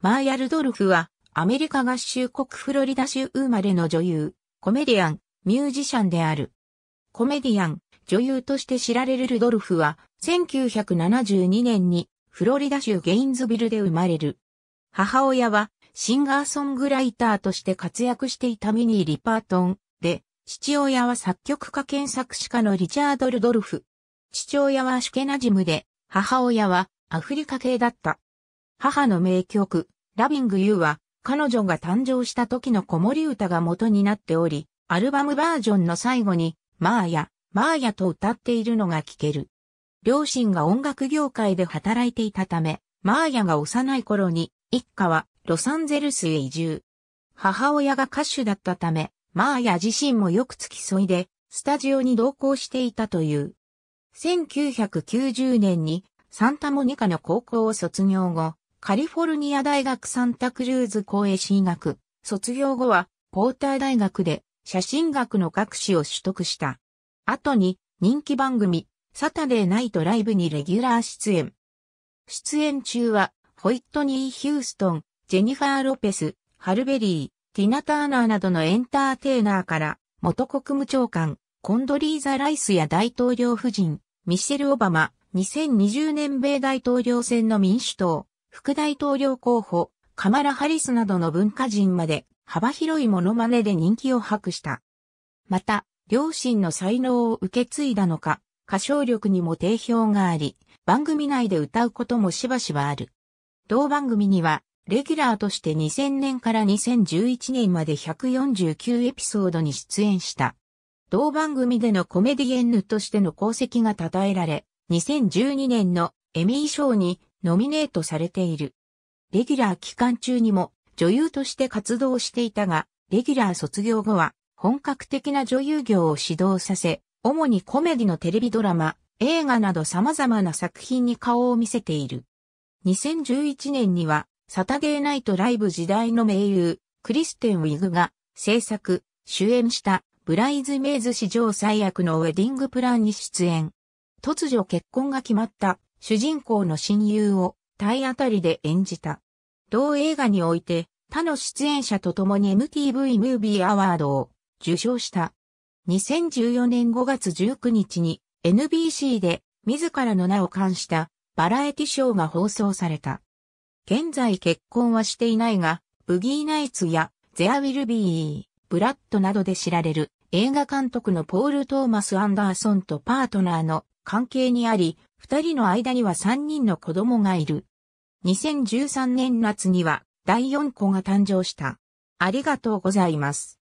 マーヤ・ルドルフは、アメリカ合衆国フロリダ州生まれの女優、コメディアン、ミュージシャンである。コメディアン、女優として知られるルドルフは、1972年にフロリダ州ゲインズビルで生まれる。母親はシンガーソングライターとして活躍していたミニー・リパートンで、父親は作曲家兼作詞家のリチャード・ルドルフ。父親はシュケナジムで、母親はアフリカ系だった。母の名曲、ラビング・ユーは、彼女が誕生した時の子守歌が元になっており、アルバムバージョンの最後に、マーヤ、マーヤと歌っているのが聞ける。両親が音楽業界で働いていたため、マーヤが幼い頃に、一家はロサンゼルスへ移住。母親が歌手だったため、マーヤ自身もよく付き添いで、スタジオに同行していたという。1990年にサンタモニカの高校を卒業後、カリフォルニア大学サンタクルーズ公営進学、卒業後はポーター大学で写真学の学士を取得した。後に人気番組サタデーナイトライブにレギュラー出演。出演中はホイットニー・ヒューストン、ジェニファー・ロペス、ハルベリー、ティナ・ターナーなどのエンターテイナーから元国務長官、コンドリーザ・ライスや大統領夫人、ミシェル・オバマ、2020年米大統領選の民主党、副大統領候補、カマラ・ハリスなどの文化人まで幅広いモノマネで人気を博した。また、両親の才能を受け継いだのか、歌唱力にも定評があり、番組内で歌うこともしばしばある。同番組には、レギュラーとして2000年から2011年まで149エピソードに出演した。同番組でのコメディエンヌとしての功績が称えられ、2012年のエミー賞にノミネートされている。レギュラー期間中にも女優として活動していたが、レギュラー卒業後は本格的な女優業を指導させ、主にコメディのテレビドラマ、映画など様々な作品に顔を見せている。2011年には、サタデーナイトライブ時代の名優、クリステン・ウィグが制作、主演したブライズ・メイズ史上最悪のウェディングプランに出演。突如結婚が決まった主人公の親友を体当たりで演じた。同映画において他の出演者と共に MTV ムービーアワードを受賞した。2014年5月19日に NBC で自らの名を冠したバラエティショーが放送された。現在結婚はしていないが、ブギーナイツやゼア・ウィル・ビー、ブラッドなどで知られる映画監督のポール・トーマス・アンダーソンとパートナーの関係にあり、二人の間には三人の子供がいる。2013年夏には第四子が誕生した。ありがとうございます。